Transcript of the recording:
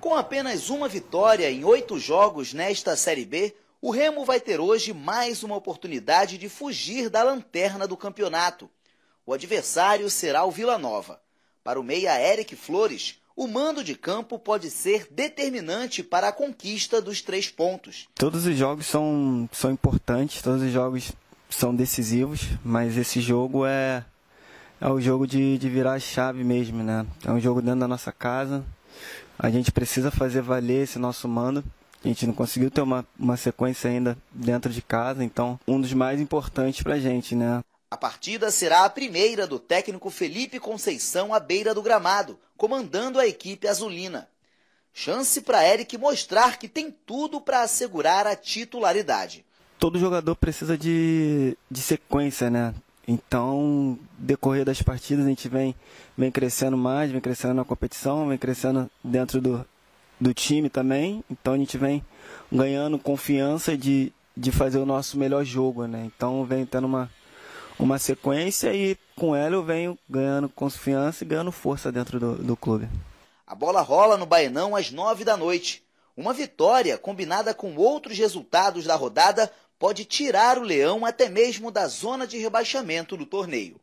Com apenas uma vitória em oito jogos nesta Série B, o Remo vai ter hoje mais uma oportunidade de fugir da lanterna do campeonato. O adversário será o Vila Nova. Para o meia Eric Flores, o mando de campo pode ser determinante para a conquista dos três pontos. Todos os jogos são, são importantes, todos os jogos são decisivos, mas esse jogo é, é o jogo de, de virar a chave mesmo, né? É um jogo dentro da nossa casa a gente precisa fazer valer esse nosso mando. A gente não conseguiu ter uma, uma sequência ainda dentro de casa, então um dos mais importantes para a gente, né? A partida será a primeira do técnico Felipe Conceição à beira do gramado, comandando a equipe azulina. Chance para Eric mostrar que tem tudo para assegurar a titularidade. Todo jogador precisa de, de sequência, né? Então, decorrer das partidas, a gente vem, vem crescendo mais, vem crescendo na competição, vem crescendo dentro do, do time também. Então, a gente vem ganhando confiança de, de fazer o nosso melhor jogo, né? Então, vem tendo uma, uma sequência e com ela eu venho ganhando confiança e ganhando força dentro do, do clube. A bola rola no Baenão às nove da noite. Uma vitória combinada com outros resultados da rodada pode tirar o Leão até mesmo da zona de rebaixamento do torneio.